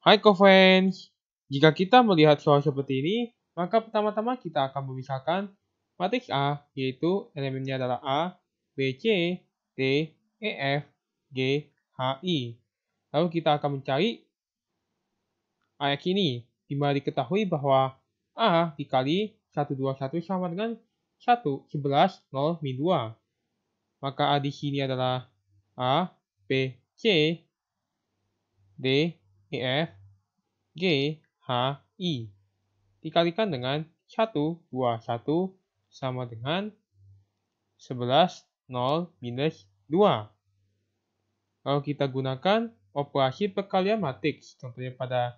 Hai Covens, jika kita melihat soal seperti ini, maka pertama-tama kita akan memisahkan matriks A, yaitu elemennya adalah A, B, C, D, E, F, G, H, I. Lalu kita akan mencari ayat ini, di mana diketahui bahwa A dikali 121 sama dengan 1, 11, 0, 2. Maka A di sini adalah A, B, C, D, IF, G, H, I. Dikalikan dengan 1, 2, 1 sama dengan 11, 0, minus 2. Kalau kita gunakan operasi perkalian matriks. Contohnya pada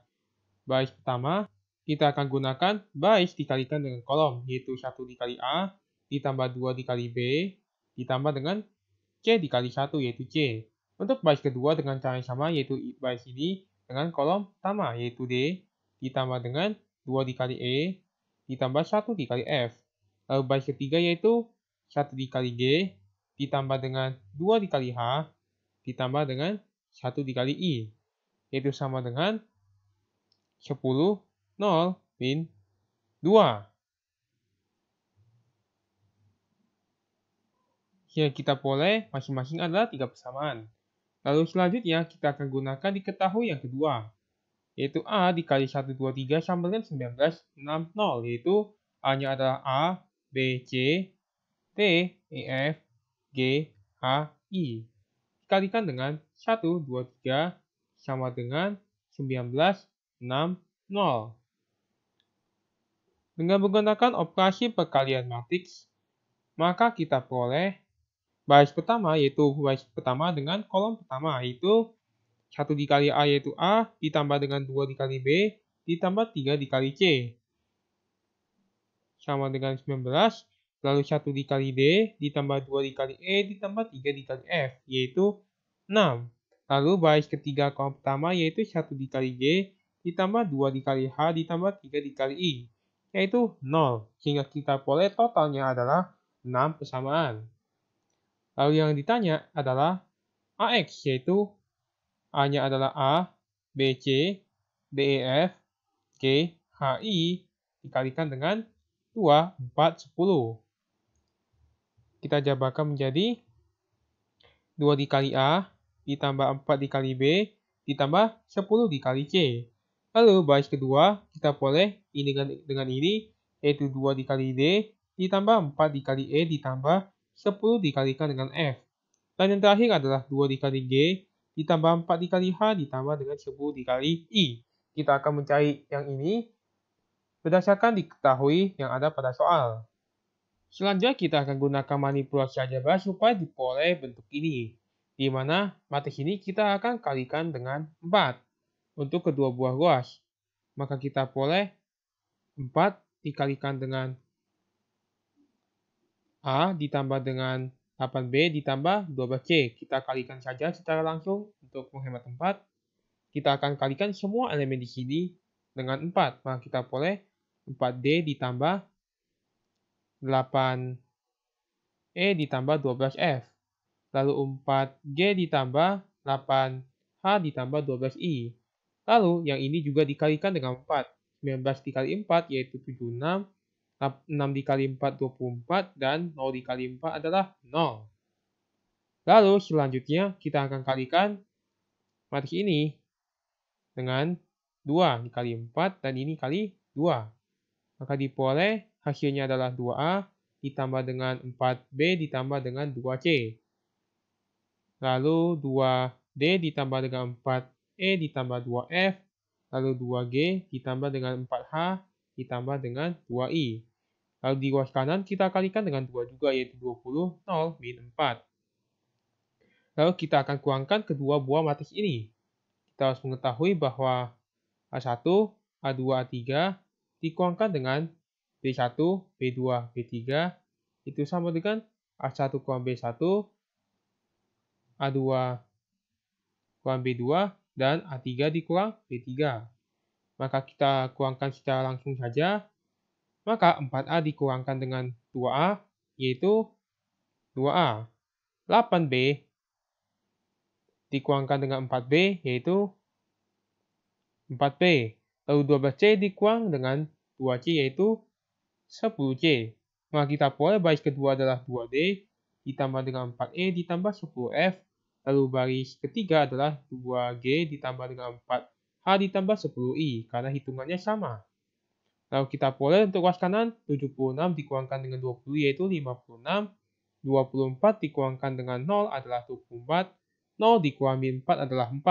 baris pertama, kita akan gunakan baris dikalikan dengan kolom, yaitu 1 dikali A, ditambah 2 dikali B, ditambah dengan C dikali 1, yaitu C. Untuk baris kedua dengan cara yang sama, yaitu baris ini, dengan kolom pertama yaitu D ditambah dengan 2 dikali E ditambah 1 dikali F. Lalu baris ketiga yaitu 1 dikali G ditambah dengan 2 dikali H ditambah dengan 1 dikali I yaitu sama dengan 10 0 min 2. Yang kita boleh masing-masing adalah tiga persamaan. Lalu selanjutnya kita akan gunakan diketahui yang kedua, yaitu A dikali 123 sama dengan 1960, yaitu A-nya adalah A, B, C, T, E, F, G, H, I. Dikalikan dengan 123 sama dengan 1960. Dengan menggunakan operasi perkalian matriks, maka kita peroleh baris pertama yaitu baris pertama dengan kolom pertama yaitu 1 dikali A yaitu A ditambah dengan 2 dikali B ditambah 3 dikali C sama dengan 19 lalu 1 dikali D ditambah 2 dikali E ditambah 3 dikali F yaitu 6 lalu baris ketiga kolom pertama yaitu 1 dikali G ditambah 2 dikali H ditambah 3 dikali I yaitu 0 sehingga kita boleh totalnya adalah 6 persamaan Lalu yang ditanya adalah AX, yaitu A-nya adalah A, B, C, D, E, F, G, H, I, dikalikan dengan 2, 4, 10. Kita jabarkan menjadi 2 dikali A, ditambah 4 dikali B, ditambah 10 dikali C. Lalu baris kedua kita boleh ini dengan, dengan ini yaitu 2 dikali D ditambah 4 dikali E ditambah 10 dikalikan dengan F. Dan yang terakhir adalah 2 dikali G ditambah 4 dikali H ditambah dengan 10 dikali I. Kita akan mencari yang ini berdasarkan diketahui yang ada pada soal. Selanjutnya kita akan gunakan manipulasi aljabar supaya diperoleh bentuk ini, di mana matriks ini kita akan kalikan dengan 4 untuk kedua buah ruas. Maka kita peroleh 4 dikalikan dengan A ditambah dengan 8B ditambah 12C. Kita kalikan saja secara langsung untuk menghemat tempat. Kita akan kalikan semua elemen di sini dengan 4. Maka kita boleh 4D ditambah 8E ditambah 12F. Lalu 4G ditambah 8H ditambah 12I. Lalu yang ini juga dikalikan dengan 4. 19 dikali 4 yaitu 76 6 dikali 4 24 dan 0 dikali 4 adalah 0. Lalu selanjutnya kita akan kalikan matriks ini dengan 2 dikali 4 dan ini kali 2. Maka diperoleh hasilnya adalah 2A ditambah dengan 4B ditambah dengan 2C. Lalu 2D ditambah dengan 4E ditambah 2F. Lalu 2G ditambah dengan 4H ditambah dengan 2I. Lalu di ruas kanan kita kalikan dengan 2 juga yaitu 20, 0, min 4. Lalu kita akan kurangkan kedua buah matriks ini. Kita harus mengetahui bahwa A1, A2, A3 dikurangkan dengan B1, B2, B3 itu sama dengan A1 kurang B1, A2 kurang B2, dan A3 dikurang B3. Maka kita kurangkan secara langsung saja maka 4A dikurangkan dengan 2A, yaitu 2A. 8B dikurangkan dengan 4B, yaitu 4B. Lalu 12C dikurang dengan 2C, yaitu 10C. Maka kita peroleh baris kedua adalah 2D, ditambah dengan 4E, ditambah 10F. Lalu baris ketiga adalah 2G ditambah dengan 4H ditambah 10I, karena hitungannya sama. Lalu kita peroleh untuk ruas kanan 76 dikurangkan dengan 20 yaitu 56. 24 dikurangkan dengan 0 adalah 24. 0 dikurangi 4 adalah 4.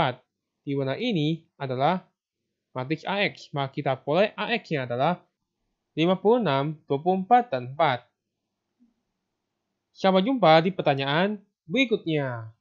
Di mana ini adalah matriks AX. Maka kita peroleh AX-nya adalah 56, 24, dan 4. Sampai jumpa di pertanyaan berikutnya.